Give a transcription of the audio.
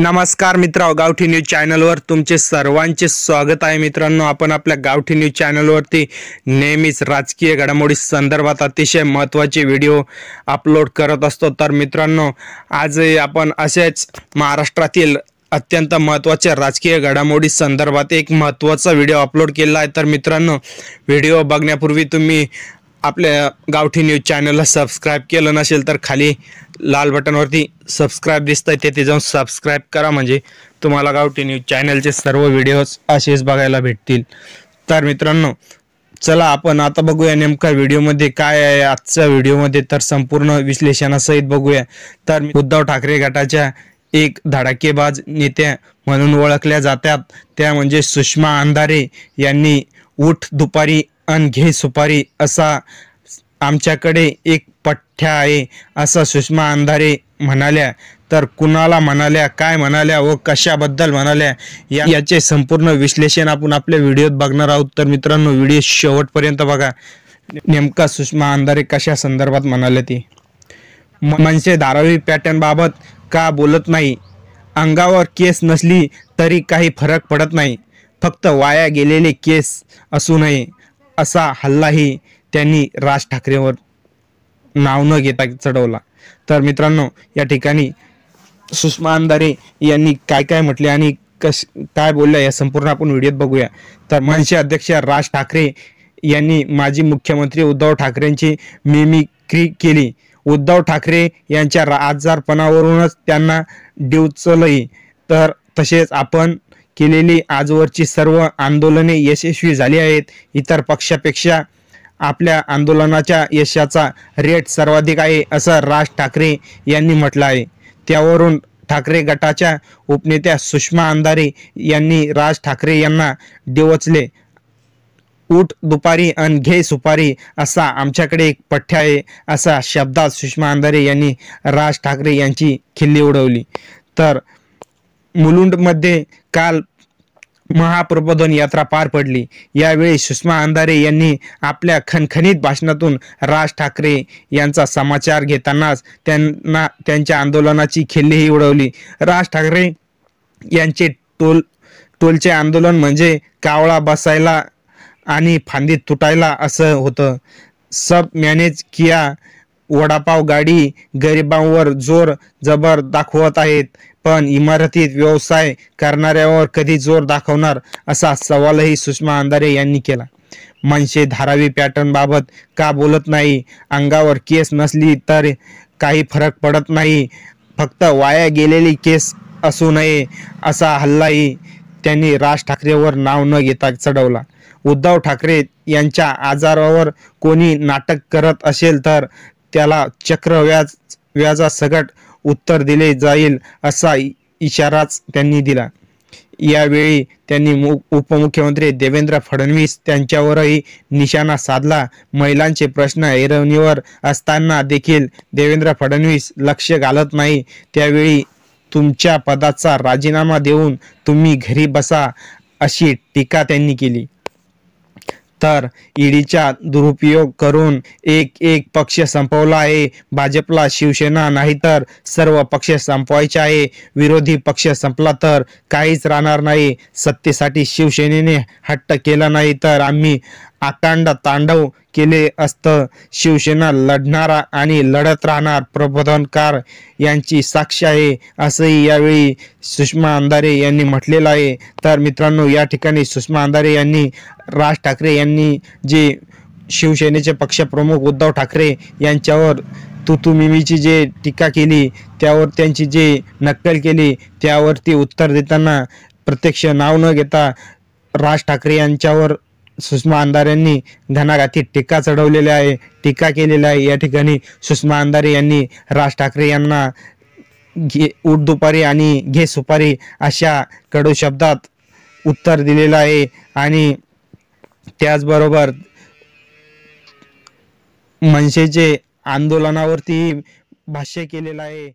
नमस्कार मित्र गावठी न्यूज चॅनलवर तुमचे सर्वांचे स्वागत आहे मित्रांनो आपण आपल्या गावठी न्यूज चॅनलवरती नेहमीच राजकीय घडामोडी संदर्भात अतिशय महत्त्वाचे व्हिडिओ अपलोड करत असतो तर मित्रांनो आज आपण असेच महाराष्ट्रातील अत्यंत महत्त्वाच्या राजकीय घडामोडी संदर्भात एक महत्त्वाचा व्हिडिओ अपलोड केला आहे तर मित्रांनो व्हिडिओ बघण्यापूर्वी तुम्ही आपल्या गावठी न्यूज चॅनलला सबस्क्राईब केलं नसेल तर खाली लाल बटनवरती सबस्क्राईब दिसत आहे तेथे जाऊन सबस्क्राईब करा म्हणजे तुम्हाला गावठी न्यूज चॅनलचे सर्व व्हिडिओज असेच बघायला भेटतील तर मित्रांनो चला आपण आता बघूया नेमका व्हिडिओमध्ये काय आहे आजच्या व्हिडिओमध्ये तर संपूर्ण विश्लेषणासहित बघूया तर उद्धव ठाकरे गटाच्या एक धडाकेबाज नेत्या म्हणून ओळखल्या जातात त्या म्हणजे सुषमा अंधारे यांनी उठ दुपारी अन घे सुपारी असा आमच्याकडे एक पठ्ठ्या आहे असं सुषमा अंधारे म्हणाल्या तर कुणाला म्हणाल्या काय म्हणाल्या व कशाबद्दल म्हणाल्या या याचे संपूर्ण विश्लेषण आपण आपल्या व्हिडिओत बघणार आहोत तर मित्रांनो व्हिडिओ शेवटपर्यंत बघा नेमका सुषमा अंधारे कशा संदर्भात म्हणाले ती मनसे धारावी पॅटर्नबाबत का बोलत नाही अंगावर केस नसली तरी काही फरक पडत नाही फक्त वाया गेलेले केस असू नये असा हल्लाही त्यांनी राज ठाकरेंवर नाव न घेता चढवला तर मित्रांनो या ठिकाणी सुषमा अंधारे यांनी काय काय म्हटले आणि कश काय बोलल्या या संपूर्ण आपण व्हिडिओत बघूया तर मनसे अध्यक्ष राज ठाकरे यांनी माजी मुख्यमंत्री उद्धव ठाकरेंची मिमिक्री केली उद्धव ठाकरे यांच्या आजारपणावरूनच त्यांना डिवचलही तर तसेच आपण केलेली आजवरची सर्व आंदोलने यशस्वी झाली आहेत इतर पक्षापेक्षा आपल्या आंदोलनाच्या यशाचा रेट सर्वाधिक आहे असं राज ठाकरे यांनी म्हटलं आहे त्यावरून ठाकरे गटाच्या उपनेत्या सुषमा अंधारे यांनी राज ठाकरे यांना डिवचले उठ दुपारी अन घे सुपारी असा आमच्याकडे एक पठ्य आहे असा शब्दात सुषमा अंधारे यांनी राज ठाकरे यांची खिल्ली उडवली तर मुलुंडमध्ये काल महाप्रबोधन यात्रा पार पडली यावेळी सुषमा अंधारे यांनी आपल्या खणखणीत भाषणातून राज ठाकरे यांचा समाचार घेतानाच त्यांना त्यांच्या आंदोलनाची खिल्लीही उडवली राज ठाकरे यांचे टोल टोलचे आंदोलन म्हणजे कावळा बसायला आणि फांदीत तुटायला असं होतं सब मॅनेज किया वडापाव गाडी गरिबांवर जोर जबर दाखवत आहेत पण इमारतीत व्यवसाय करणाऱ्यावर कधी जोर दाखवणार असा सवालही सुषमा अंधारे यांनी केला मनसे धारावी पॅटर्न बाबत का बोलत नाही अंगावर केस नसली तर काही फरक पडत नाही फक्त वाया गेलेली केस असू नये असा हल्लाही त्यांनी राज ठाकरेवर नाव न घेता चढवला उद्धव ठाकरे यांच्या आजारावर कोणी नाटक करत असेल तर त्याला चक्रव्याज व्याज व्याजासकट उत्तर दिले जाईल असा इशाराच त्यांनी दिला यावेळी त्यांनी उपमुख्यमंत्री देवेंद्र फडणवीस त्यांच्यावरही निशाणा साधला महिलांचे प्रश्न ऐरवणीवर असताना देखील देवेंद्र फडणवीस लक्ष घालत नाही त्यावेळी तुमच्या पदाचा राजीनामा देऊन तुम्ही घरी बसा अशी टीका त्यांनी केली तर ईडीचा दुरुपयोग करून एक एक पक्ष संपवला आहे भाजपला शिवसेना नाही तर सर्व पक्ष संपवायचे आहे विरोधी पक्ष संपला तर काहीच राहणार नाही सत्तेसाठी शिवसेनेने हट्ट केला नाही तर आम्ही आकांड तांडव केले असतं शिवसेना लढणारा आणि लढत राहणार प्रबोधनकार यांची साक्ष आहे असंही यावेळी सुषमा अंधारे यांनी म्हटलेलं आहे तर मित्रांनो या ठिकाणी सुषमा अंधारे यांनी राज ठाकरे यांनी जे शिवसेनेचे पक्षप्रमुख उद्धव ठाकरे यांच्यावर तुतुमिमीची जे टीका केली त्यावर त्यांची जे नक्कल केली त्यावरती उत्तर देताना प्रत्यक्ष नाव न घेता राज ठाकरे यांच्यावर सुषमा अंधारे यांनी घणाघाती टीका चढवलेली आहे टीका केलेली आहे या ठिकाणी सुषमा अंधारे यांनी राज ठाकरे यांना घे उठ दुपारी आणि घे सुपारी अशा कडू शब्दात उत्तर दिलेलं आहे आणि त्याचबरोबर मनसेचे आंदोलनावरती भाष्य केलेलं आहे